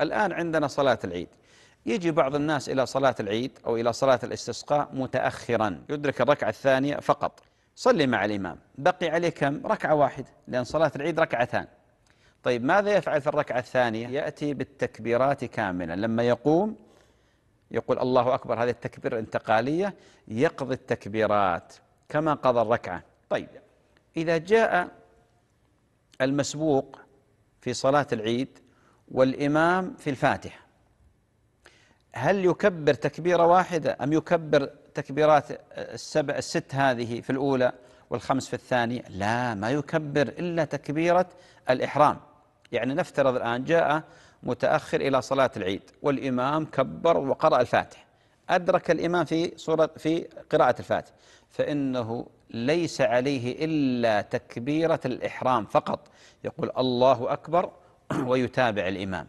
الآن عندنا صلاة العيد يجي بعض الناس إلى صلاة العيد أو إلى صلاة الاستسقاء متأخرا يدرك الركعة الثانية فقط صلي مع الإمام بقي عليه كم؟ ركعة واحدة لأن صلاة العيد ركعتان طيب ماذا يفعل في الركعة الثانية؟ يأتي بالتكبيرات كاملا لما يقوم يقول الله أكبر هذه التكبير الانتقالية يقضي التكبيرات كما قضى الركعة طيب إذا جاء المسبوق في صلاة العيد والإمام في الفاتحة هل يكبر تكبيرة واحدة أم يكبر تكبيرات السبع الست هذه في الأولى والخمس في الثانية لا ما يكبر إلا تكبيرة الإحرام يعني نفترض الآن جاء متأخر إلى صلاة العيد والإمام كبر وقرأ الفاتحة أدرك الإمام في صورة في قراءة الفاتحة فإنه ليس عليه إلا تكبيرة الإحرام فقط يقول الله أكبر ويتابع الإمام